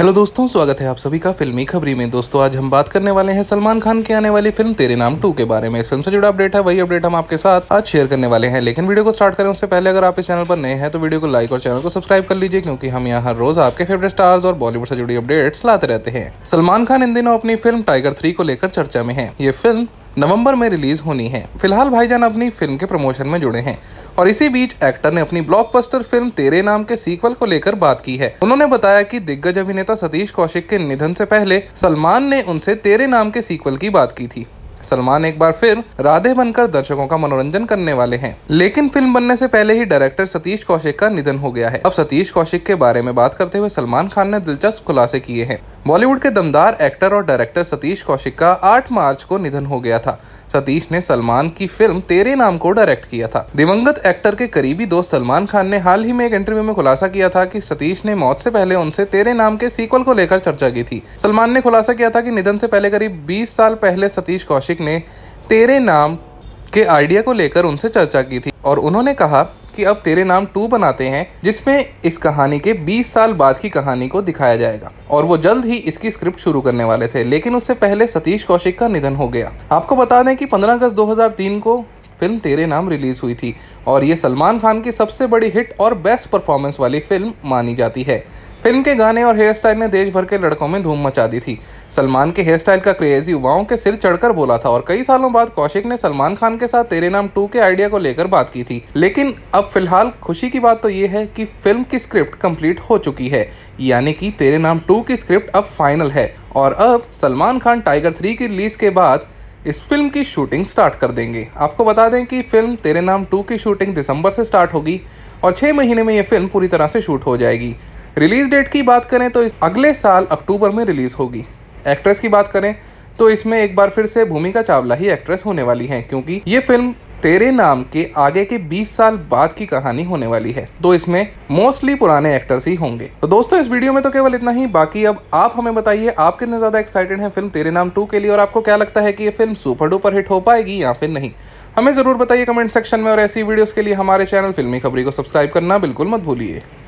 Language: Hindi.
हेलो दोस्तों स्वागत है आप सभी का फिल्मी खबरी में दोस्तों आज हम बात करने वाले हैं सलमान खान की आने वाली फिल्म तेरे नाम टू के बारे में फिल्म से जुड़ा अपडेट है वही अपडेट हम आपके साथ आज शेयर करने वाले हैं लेकिन वीडियो को स्टार्ट करें उससे पहले अगर आप इस चैनल पर नए हैं तो वीडियो को लाइक और चैनल को सब्सक्राइब कर लीजिए क्योंकि हम यहाँ हर रोज आपके फेवरेट स्टार्स और बॉलीवुड से जुड़ी अपडेट्स लाते रहते हैं सलमान खान इन दिनों अपनी फिल्म टाइगर थ्री को लेकर चर्चा में है ये फिल्म नवंबर में रिलीज होनी है फिलहाल भाईजान अपनी फिल्म के प्रमोशन में जुड़े हैं और इसी बीच एक्टर ने अपनी ब्लॉकबस्टर फिल्म तेरे नाम के सीक्वल को लेकर बात की है उन्होंने बताया कि दिग्गज अभिनेता सतीश कौशिक के निधन से पहले सलमान ने उनसे तेरे नाम के सीक्वल की बात की थी सलमान एक बार फिर राधे बनकर दर्शकों का मनोरंजन करने वाले हैं लेकिन फिल्म बनने से पहले ही डायरेक्टर सतीश कौशिक का निधन हो गया है अब सतीश कौशिक के बारे में बात करते हुए सलमान खान ने दिलचस्प खुलासे किए हैं बॉलीवुड के दमदार एक्टर और डायरेक्टर सतीश कौशिक का 8 मार्च को निधन हो गया था सतीश ने सलमान की फिल्म तेरे नाम को डायरेक्ट किया था दिवंगत एक्टर के करीबी दोस्त सलमान खान ने हाल ही में एक इंटरव्यू में खुलासा किया था कि सतीश ने मौत से पहले उनसे तेरे नाम के सीक्वल को लेकर चर्चा की थी सलमान ने खुलासा किया था कि निधन से पहले करीब बीस साल पहले सतीश कौशिक ने तेरे नाम के आइडिया को लेकर उनसे चर्चा की थी और उन्होंने कहा कि अब तेरे नाम टू बनाते हैं जिसमें इस कहानी के 20 साल बाद की कहानी को दिखाया जाएगा और वो जल्द ही इसकी स्क्रिप्ट शुरू करने वाले थे लेकिन उससे पहले सतीश कौशिक का निधन हो गया आपको बता दें कि 15 अगस्त 2003 को फिल्म तेरे नाम रिलीज़ हुई थी और ये सलमान खान की सबसे बड़ी हिट और बेस्ट परफॉर्मेंस वाली फिल्म मानी जाती है फिल्म के गाने और हेयर स्टाइल ने देश भर के लड़कों में धूम मचा दी थी सलमान के हेयर स्टाइल का क्रेज युवाओं के सिर चढ़कर बोला था और कई सालों बाद कौशिक ने सलमान खान के साथ तेरे नाम टू के आइडिया को लेकर बात की थी लेकिन अब फिलहाल खुशी की बात तो ये है कि फिल्म की स्क्रिप्ट कंप्लीट हो चुकी है यानी कि तेरे नाम टू की स्क्रिप्ट अब फाइनल है और अब सलमान खान टाइगर थ्री की रिलीज के बाद इस फिल्म की शूटिंग स्टार्ट कर देंगे आपको बता दें कि फिल्म तेरे नाम टू की शूटिंग दिसंबर से स्टार्ट होगी और छह महीने में यह फिल्म पूरी तरह से शूट हो जाएगी रिलीज डेट की बात करें तो अगले साल अक्टूबर में रिलीज होगी एक्ट्रेस की बात करें तो इसमें एक बार फिर से भूमिका चावला ही एक्ट्रेस होने वाली हैं क्योंकि ये फिल्म तेरे नाम के आगे के 20 साल बाद की कहानी होने वाली है तो इसमें मोस्टली पुराने एक्टर्स ही होंगे तो दोस्तों इस वीडियो में तो केवल इतना ही बाकी अब आप हमें बताइए आप कितने ज्यादा एक्साइटेड हैं फिल्म तेरे नाम टू के लिए और आपको क्या लगता है कि ये फिल्म सुपर डुपर हिट हो पाएगी या फिर नहीं हमें जरूर बताइए कमेंट सेक्शन में और ऐसी वीडियोस के लिए हमारे चैनल फिल्मी खबरी को सब्सक्राइब करना बिल्कुल मत भूलिए